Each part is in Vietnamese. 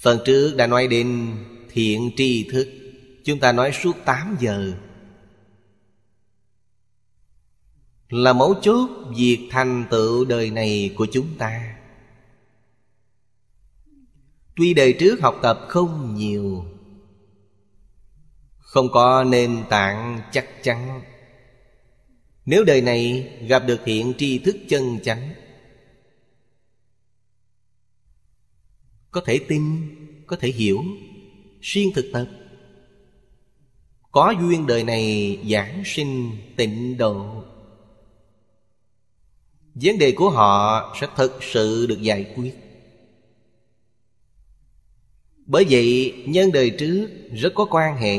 Phần trước đã nói đến thiện tri thức Chúng ta nói suốt 8 giờ Là mấu chốt việc thành tựu đời này của chúng ta Tuy đời trước học tập không nhiều Không có nền tảng chắc chắn Nếu đời này gặp được hiện tri thức chân chánh có thể tin có thể hiểu siêng thực tập có duyên đời này giảng sinh tịnh độ vấn đề của họ sẽ thực sự được giải quyết bởi vậy nhân đời trước rất có quan hệ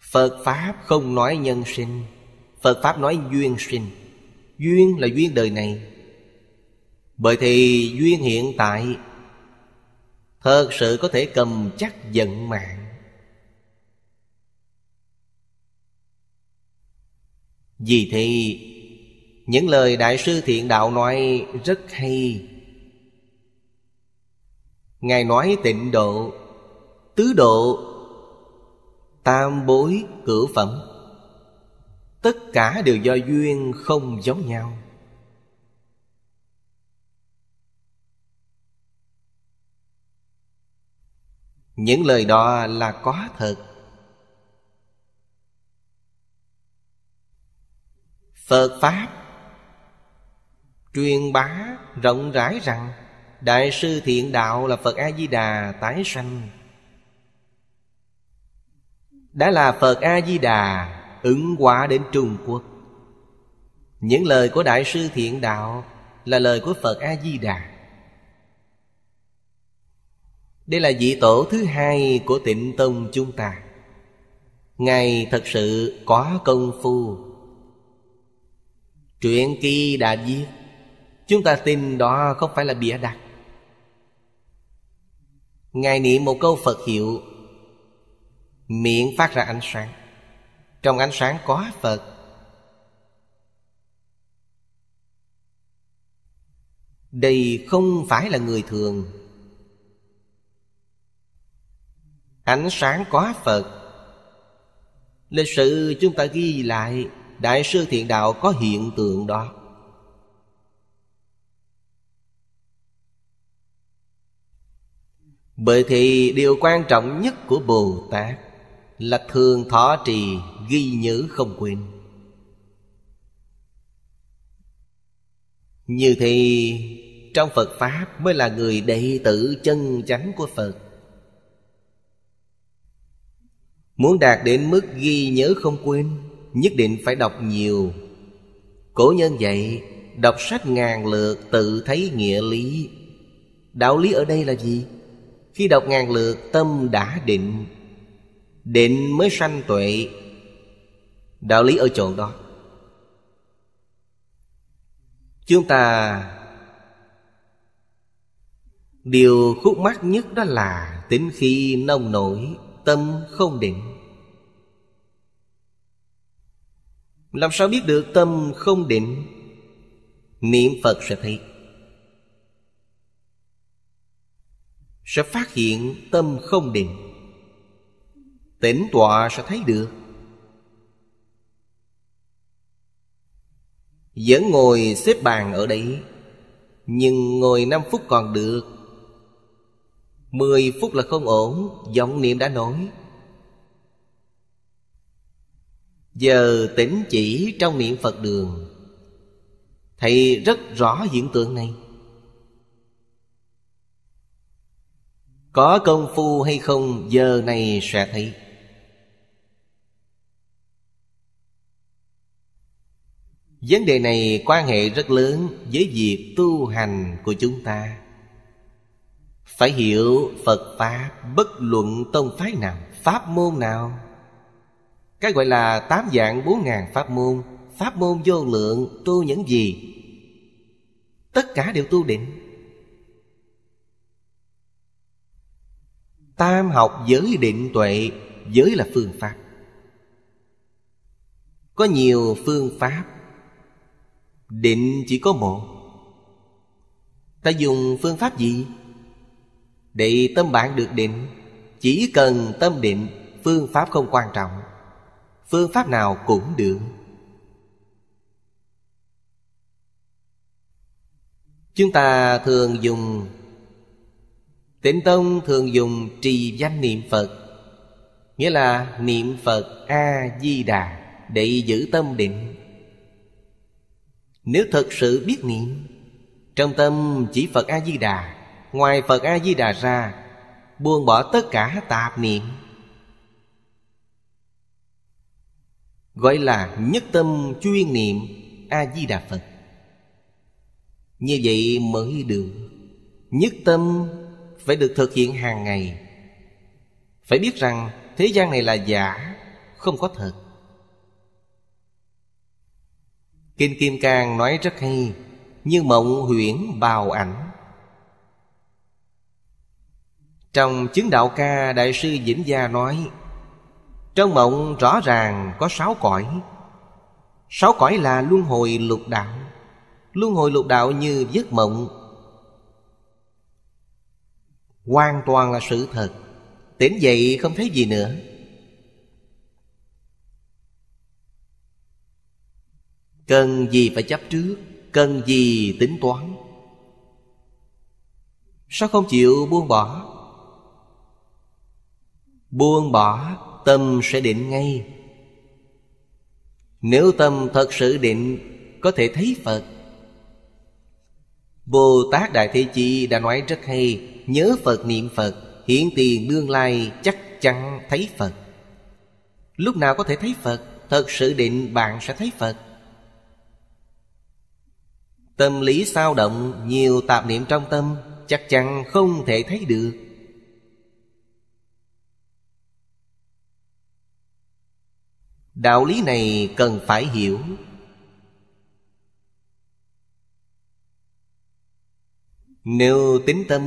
phật pháp không nói nhân sinh phật pháp nói duyên sinh duyên là duyên đời này bởi thì duyên hiện tại Thật sự có thể cầm chắc vận mạng Vì thì Những lời Đại sư Thiện Đạo nói rất hay Ngài nói tịnh độ Tứ độ Tam bối cửu phẩm Tất cả đều do duyên không giống nhau những lời đó là có thật phật pháp truyền bá rộng rãi rằng đại sư thiện đạo là phật a di đà tái sanh đã là phật a di đà ứng hóa đến trung quốc những lời của đại sư thiện đạo là lời của phật a di đà đây là vị tổ thứ hai của tịnh tông chúng ta Ngài thật sự có công phu Truyện kỳ đã viết Chúng ta tin đó không phải là bịa đặt Ngài niệm một câu Phật hiệu Miệng phát ra ánh sáng Trong ánh sáng có Phật Đây không phải là người thường ánh sáng có phật lịch sử chúng ta ghi lại đại sư thiện đạo có hiện tượng đó bởi thì điều quan trọng nhất của bồ tát là thường thọ trì ghi nhớ không quên như thì trong phật pháp mới là người đệ tử chân chánh của phật Muốn đạt đến mức ghi nhớ không quên Nhất định phải đọc nhiều Cổ nhân dạy Đọc sách ngàn lượt tự thấy nghĩa lý Đạo lý ở đây là gì? Khi đọc ngàn lượt tâm đã định Định mới sanh tuệ Đạo lý ở chỗ đó Chúng ta Điều khúc mắc nhất đó là tính khi nông nổi Tâm không định Làm sao biết được tâm không định Niệm Phật sẽ thấy Sẽ phát hiện tâm không định Tỉnh tọa sẽ thấy được Vẫn ngồi xếp bàn ở đấy Nhưng ngồi năm phút còn được Mười phút là không ổn vọng niệm đã nổi Giờ tỉnh chỉ trong niệm Phật đường Thầy rất rõ hiện tượng này Có công phu hay không giờ này sẽ thấy Vấn đề này quan hệ rất lớn với việc tu hành của chúng ta phải hiểu phật pháp bất luận tông phái nào pháp môn nào cái gọi là tám dạng bốn ngàn pháp môn pháp môn vô lượng tu những gì tất cả đều tu định tam học giới định tuệ giới là phương pháp có nhiều phương pháp định chỉ có một ta dùng phương pháp gì để tâm bạn được định Chỉ cần tâm định Phương pháp không quan trọng Phương pháp nào cũng được Chúng ta thường dùng Tịnh Tông thường dùng trì danh niệm Phật Nghĩa là niệm Phật A-di-đà Để giữ tâm định Nếu thật sự biết niệm Trong tâm chỉ Phật A-di-đà ngoài phật a di đà ra buông bỏ tất cả tạp niệm gọi là nhất tâm chuyên niệm a di đà phật như vậy mới được nhất tâm phải được thực hiện hàng ngày phải biết rằng thế gian này là giả không có thật kinh kim cang nói rất hay như mộng huyễn bào ảnh trong chứng đạo ca Đại sư Vĩnh Gia nói Trong mộng rõ ràng có sáu cõi Sáu cõi là luân hồi lục đạo Luân hồi lục đạo như giấc mộng Hoàn toàn là sự thật Tỉnh dậy không thấy gì nữa Cần gì phải chấp trước Cần gì tính toán Sao không chịu buông bỏ Buông bỏ tâm sẽ định ngay Nếu tâm thật sự định Có thể thấy Phật Bồ Tát Đại Thế Chi đã nói rất hay Nhớ Phật niệm Phật Hiện tiền tương lai chắc chắn thấy Phật Lúc nào có thể thấy Phật Thật sự định bạn sẽ thấy Phật Tâm lý sao động Nhiều tạp niệm trong tâm Chắc chắn không thể thấy được đạo lý này cần phải hiểu nếu tính tâm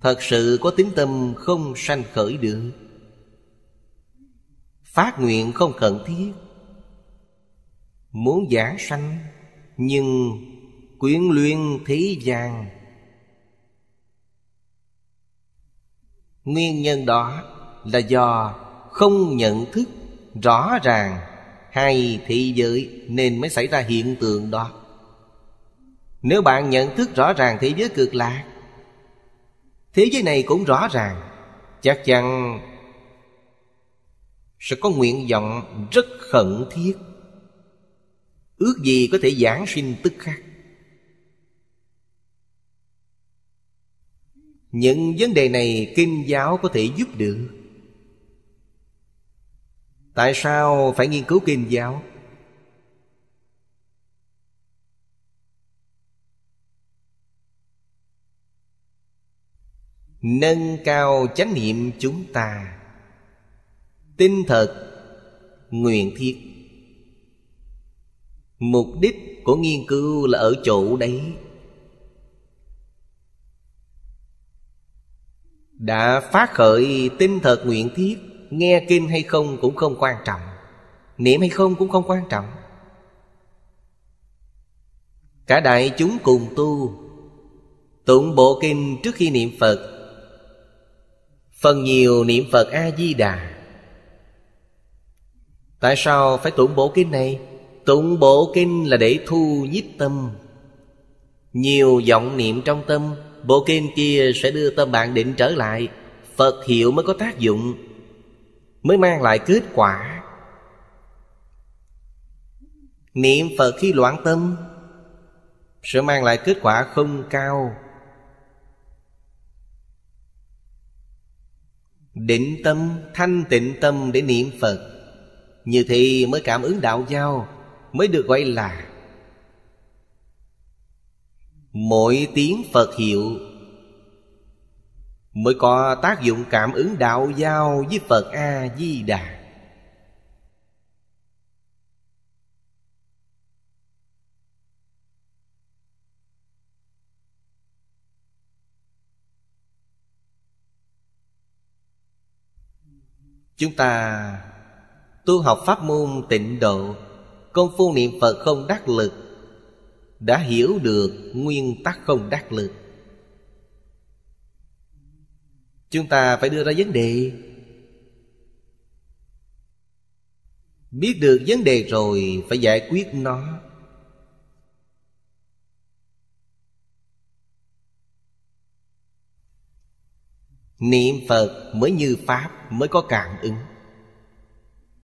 thật sự có tính tâm không sanh khởi được phát nguyện không cần thiết muốn giảng sanh nhưng quyến luyện thế gian nguyên nhân đó là do không nhận thức rõ ràng hai thị giới nên mới xảy ra hiện tượng đó nếu bạn nhận thức rõ ràng thế giới cực lạc thế giới này cũng rõ ràng chắc chắn sẽ có nguyện vọng rất khẩn thiết ước gì có thể giảng sinh tức khắc những vấn đề này kinh giáo có thể giúp được tại sao phải nghiên cứu kinh giáo nâng cao chánh niệm chúng ta tinh thật nguyện thiết mục đích của nghiên cứu là ở chỗ đấy đã phát khởi tinh thật nguyện thiết nghe kinh hay không cũng không quan trọng niệm hay không cũng không quan trọng cả đại chúng cùng tu tụng bộ kinh trước khi niệm phật phần nhiều niệm phật a di đà tại sao phải tụng bộ kinh này tụng bộ kinh là để thu nhiếp tâm nhiều vọng niệm trong tâm bộ kinh kia sẽ đưa tâm bạn định trở lại phật hiệu mới có tác dụng mới mang lại kết quả niệm phật khi loạn tâm sẽ mang lại kết quả không cao định tâm thanh tịnh tâm để niệm phật như thì mới cảm ứng đạo giao mới được gọi là mỗi tiếng phật hiệu mới có tác dụng cảm ứng đạo giao với phật a di đà chúng ta tu học pháp môn tịnh độ công phu niệm phật không đắc lực đã hiểu được nguyên tắc không đắc lực chúng ta phải đưa ra vấn đề biết được vấn đề rồi phải giải quyết nó niệm phật mới như pháp mới có cảm ứng